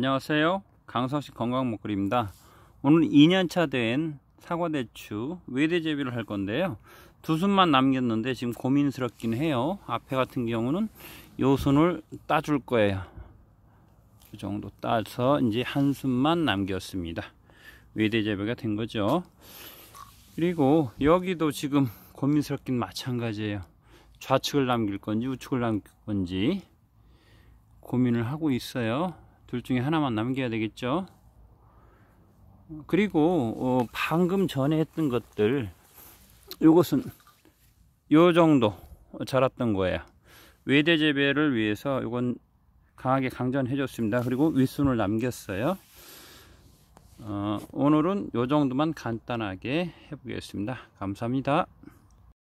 안녕하세요 강서식 건강목걸이입니다 오늘 2년차 된 사과대추 외대제비를할 건데요 두 순만 남겼는데 지금 고민스럽긴 해요 앞에 같은 경우는 요 순을 따 줄 거예요 그 정도 따서 이제 한 순만 남겼습니다 외대제비가된 거죠 그리고 여기도 지금 고민스럽긴 마찬가지예요 좌측을 남길 건지 우측을 남길 건지 고민을 하고 있어요 둘 중에 하나만 남겨야 되겠죠 그리고 어 방금 전에 했던 것들 이것은 요 정도 자랐던 거예요 외대 재배를 위해서 이건 강하게 강전해 줬습니다 그리고 윗순을 남겼어요 어 오늘은 요 정도만 간단하게 해보겠습니다 감사합니다